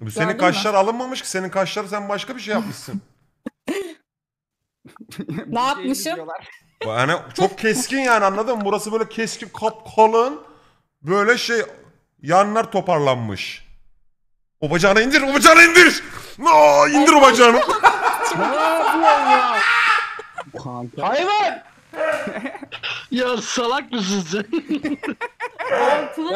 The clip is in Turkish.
Bu senin Gördün kaşlar alınmamış ki. Senin kaşları sen başka bir şey yapmışsın. Ne şey yapmışım? yani çok keskin yani anladın mı? Burası böyle keskin kap kalın, böyle şey yanlar toparlanmış. O bacağını indir, o bacağını indir. No, indir o bacağını. Hayvan! Ya salak mısın sen? Altılı